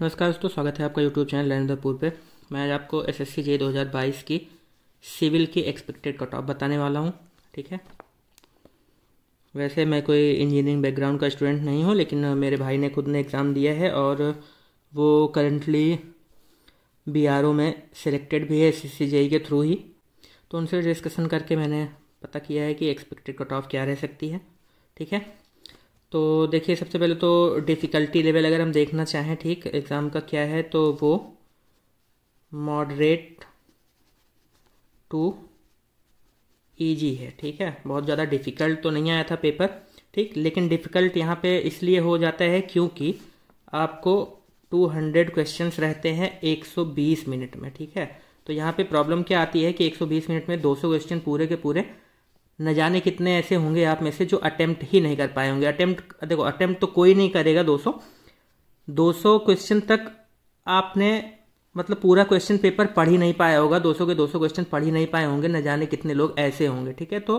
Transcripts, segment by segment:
नमस्कार दोस्तों स्वागत है आपका यूट्यूब चैनल लर्नदपुर पे मैं आज आपको एस एस सी जे दो हज़ार बाईस की सिविल की एक्सपेक्टेड कट ऑफ बताने वाला हूँ ठीक है वैसे मैं कोई इंजीनियरिंग बैकग्राउंड का स्टूडेंट नहीं हूँ लेकिन मेरे भाई ने खुद ने एग्ज़ाम दिया है और वो करंटली बी आर ओ में सेलेक्टेड भी है एस एस सी जे के थ्रू ही तो उनसे डिस्कशन करके मैंने पता किया है कि एक्सपेक्टेड कट ऑफ क्या रह सकती है ठीक है तो देखिए सबसे पहले तो डिफ़िकल्टी लेवल अगर हम देखना चाहें ठीक एग्ज़ाम का क्या है तो वो मॉडरेट टू ईजी है ठीक है बहुत ज़्यादा डिफ़िकल्ट तो नहीं आया था पेपर ठीक लेकिन डिफ़िकल्ट यहाँ पे इसलिए हो जाता है क्योंकि आपको 200 क्वेश्चंस रहते हैं 120 मिनट में ठीक है तो यहाँ पे प्रॉब्लम क्या आती है कि 120 मिनट में 200 क्वेश्चन पूरे के पूरे न जाने कितने ऐसे होंगे आप में से जो अटेम्प्ट ही नहीं कर पाए होंगे अटेम्प्ट देखो अटेम्प्ट तो कोई नहीं करेगा 200 200 क्वेश्चन तक आपने मतलब पूरा क्वेश्चन पेपर पढ़ ही नहीं पाया होगा 200 के 200 क्वेश्चन पढ़ ही नहीं पाए होंगे न जाने कितने लोग ऐसे होंगे ठीक है तो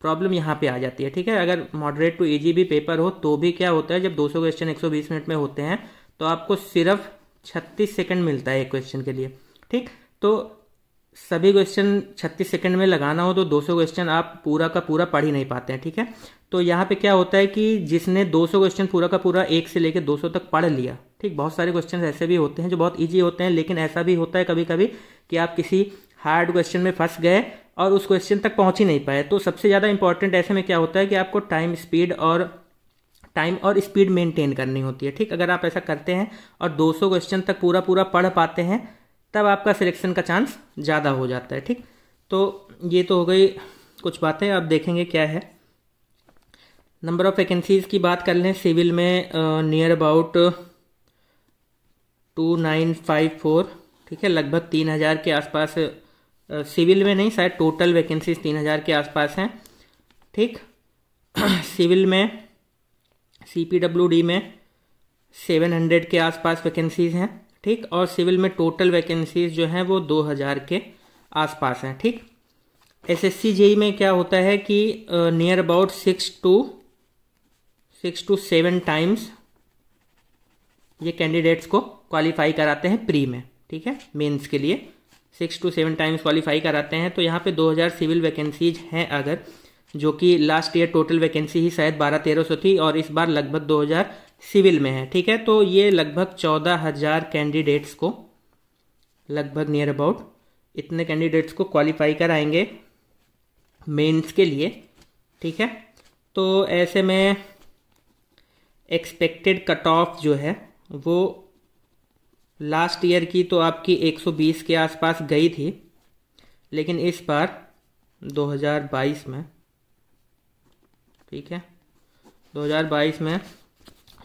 प्रॉब्लम यहाँ पे आ जाती है ठीक है अगर मॉडरेट टू ई भी पेपर हो तो भी क्या होता है जब 200 क्वेश्चन 120 मिनट में होते हैं तो आपको सिर्फ 36 सेकंड मिलता है एक क्वेश्चन के लिए ठीक तो सभी क्वेश्चन 36 सेकंड में लगाना हो तो 200 क्वेश्चन आप पूरा का पूरा पढ़ ही नहीं पाते हैं ठीक है तो यहाँ पे क्या होता है कि जिसने 200 क्वेश्चन पूरा का पूरा एक से लेकर 200 तक पढ़ लिया ठीक बहुत सारे क्वेश्चन ऐसे भी होते हैं जो बहुत ईजी होते हैं लेकिन ऐसा भी होता है कभी कभी कि आप किसी हार्ड क्वेश्चन में फंस गए और उस क्वेश्चन तक पहुँच ही नहीं पाए तो सबसे ज़्यादा इंपॉर्टेंट ऐसे में क्या होता है कि आपको टाइम स्पीड और टाइम और स्पीड मेंटेन करनी होती है ठीक अगर आप ऐसा करते हैं और 200 क्वेश्चन तक पूरा पूरा पढ़ पाते हैं तब आपका सिलेक्शन का चांस ज़्यादा हो जाता है ठीक तो ये तो हो गई कुछ बातें अब देखेंगे क्या है नंबर ऑफ़ वैकेंसीज़ की बात कर लें सिविल में near about two nine five four ठीक है लगभग तीन हज़ार के आसपास सिविल में नहीं शायद टोटल वैकेंसीज तीन हज़ार के आसपास हैं ठीक सिविल में सी पी डब्ल्यू डी में सेवन हंड्रेड के आसपास वैकेंसीज हैं ठीक और सिविल में टोटल वैकेंसीज जो हैं वो 2000 के आसपास हैं ठीक एस एस सी जेई में क्या होता है कि near about six to six to seven times ये कैंडिडेट्स को क्वालिफाई कराते हैं प्री में ठीक है मेंस के लिए six to seven times qualify कराते हैं तो यहाँ पे 2000 सिविल वैकेंसीज हैं अगर जो कि लास्ट ईयर टोटल वैकेंसी ही शायद बारह तेरह सौ थी और इस बार लगभग 2000 सिविल में है ठीक है तो ये लगभग चौदह हज़ार कैंडिडेट्स को लगभग नियर अबाउट इतने कैंडिडेट्स को क्वालिफाई कराएंगे मेंस के लिए ठीक है तो ऐसे में एक्सपेक्टेड कट ऑफ जो है वो लास्ट ईयर की तो आपकी 120 के आसपास गई थी लेकिन इस बार 2022 में ठीक है 2022 में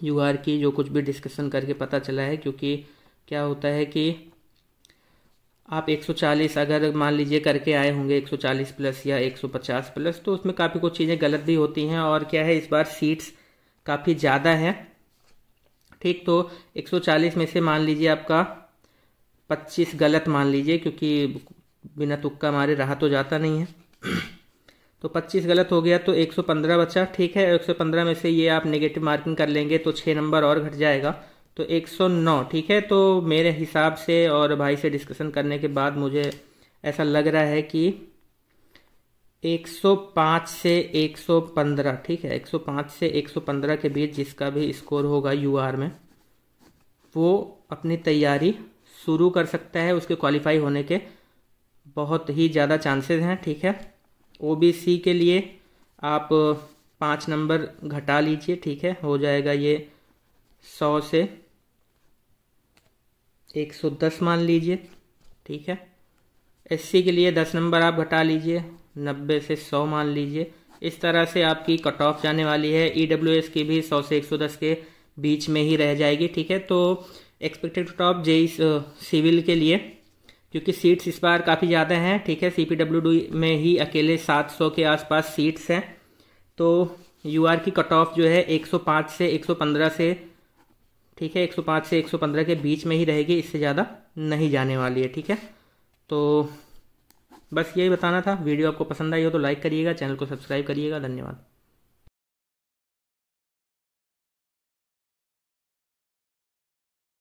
आर की जो कुछ भी डिस्कशन करके पता चला है क्योंकि क्या होता है कि आप 140 अगर मान लीजिए करके आए होंगे 140 प्लस या 150 प्लस तो उसमें काफ़ी कुछ चीज़ें गलत भी होती हैं और क्या है इस बार सीट्स काफ़ी ज़्यादा हैं ठीक तो 140 में से मान लीजिए आपका 25 गलत मान लीजिए क्योंकि बिना तुक्का मारे रहा तो जाता नहीं है तो 25 गलत हो गया तो 115 बचा ठीक है 115 में से ये आप नेगेटिव मार्किंग कर लेंगे तो छः नंबर और घट जाएगा तो 109 ठीक है तो मेरे हिसाब से और भाई से डिस्कशन करने के बाद मुझे ऐसा लग रहा है कि 105 से 115 ठीक है 105 से 115 के बीच जिसका भी स्कोर होगा यूआर में वो अपनी तैयारी शुरू कर सकता है उसके क्वालिफाई होने के बहुत ही ज़्यादा चांसेस हैं ठीक है ओबीसी के लिए आप पाँच नंबर घटा लीजिए ठीक है हो जाएगा ये सौ से एक सौ दस मान लीजिए ठीक है एससी के लिए दस नंबर आप घटा लीजिए नब्बे से सौ मान लीजिए इस तरह से आपकी कट ऑफ जाने वाली है ई डब्ल्यू एस की भी सौ से एक सौ दस के बीच में ही रह जाएगी ठीक है तो expected cut off JE civil के लिए क्योंकि सीट्स इस बार काफ़ी ज़्यादा हैं ठीक है सी में ही अकेले 700 के आसपास सीट्स हैं तो यू की कट ऑफ जो है 105 से 115 से ठीक है 105 से 115 के बीच में ही रहेगी इससे ज़्यादा नहीं जाने वाली है ठीक है तो बस यही बताना था वीडियो आपको पसंद आई हो तो लाइक करिएगा चैनल को सब्सक्राइब करिएगा धन्यवाद